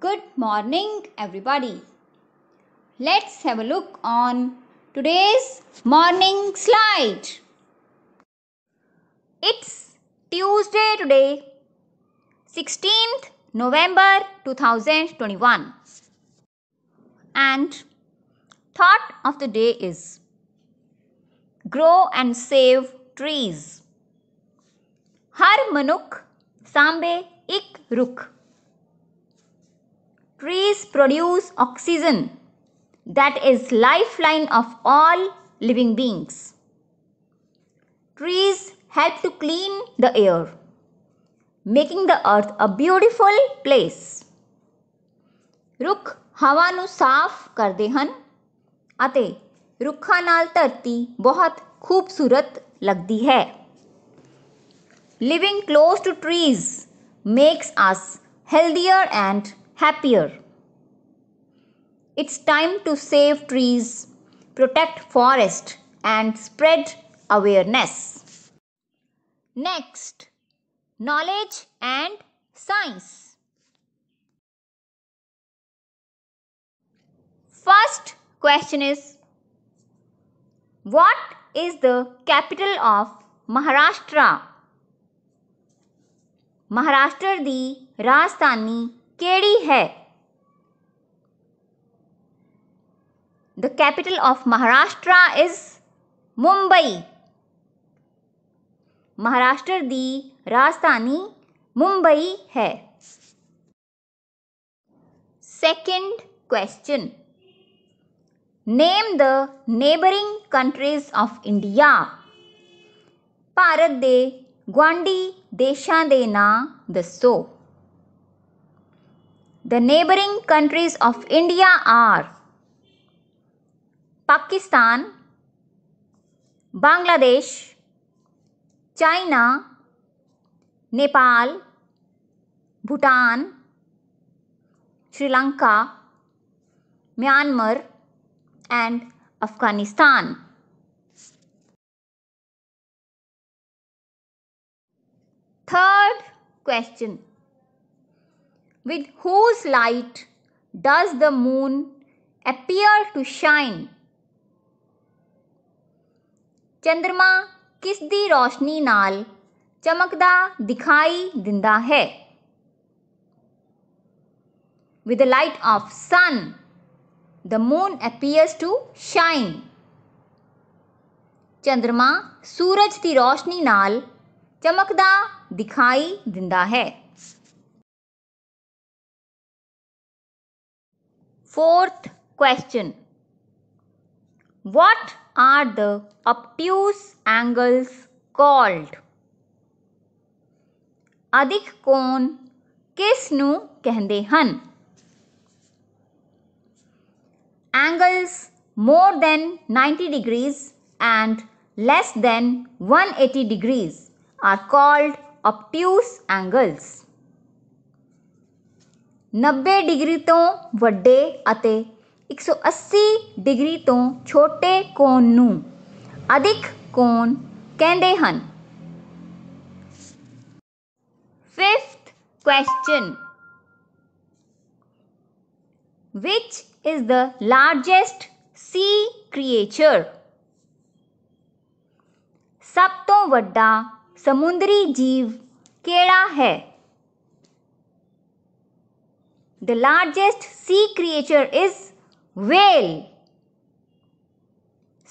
Good morning, everybody. Let's have a look on today's morning slide. It's Tuesday today, 16th November 2021. And thought of the day is grow and save trees. Har manuk sambe ik रुख Trees produce oxygen that is lifeline of all living beings. Trees help to clean the air, making the earth a beautiful place. ਰੁੱਖ ਹਵਾ ਨੂੰ ਸਾਫ਼ ਕਰਦੇ ਹਨ ਅਤੇ ਰੁੱਖਾਂ ਨਾਲ ਧਰਤੀ ਬਹੁਤ ਖੂਬਸੂਰਤ ਲੱਗਦੀ ਹੈ living close to trees makes us healthier and happier. It's time to save trees, protect forest and spread awareness. Next, knowledge and science. First question is What is the capital of Maharashtra? Maharashtra di Rajasthani केड़ी है the capital of Maharashtra is Mumbai Maharashtra दी राजधानी मुंबई है second question name the neighbouring countries of India Bharat के गुआढ़ी देशों के नाम दसो The neighboring countries of India are Pakistan, Bangladesh, China, Nepal, Bhutan, Sri Lanka, Myanmar, and Afghanistan. Third question with whose light does the moon appear to shine? चंद्रमा किस दी रोशनी नाल चमकदा दिखाई दिंदा है with the light of sun the moon appears to shine चंद्रमा सूरज की रोशनी नाल चमकदा दिखाई दिंदा है Fourth question What are the obtuse angles called? Adik ਕੋਣ ਕਿਸ ਨੂੰ ਕਹਿੰਦੇ angles more than 90 degrees and less than 180 degrees are called obtuse angles. नब्बे डिग्री तो व्डे एक सौ अस्सी डिग्री तो छोटे कोण नू अधिक कोण कहते fifth question which is the largest sea creature सब तो व्डा समुद्री जीव केड़ा है the largest sea creature is whale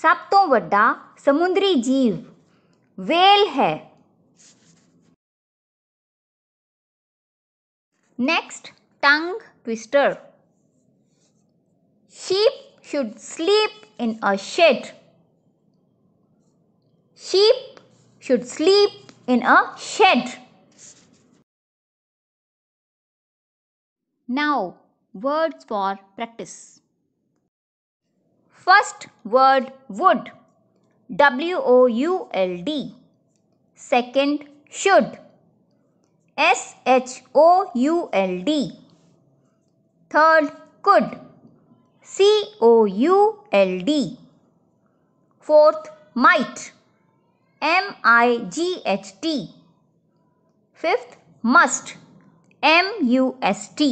सब तो वड्डा समुद्री जीव वेल है next tongue twister sheep should sleep in a shed sheep should sleep in a shed Now, words for practice. First word would. W O U L D. Second should. S H O U L D. Third could. C O U L D. Fourth might. M I G H T. Fifth must. M U S T.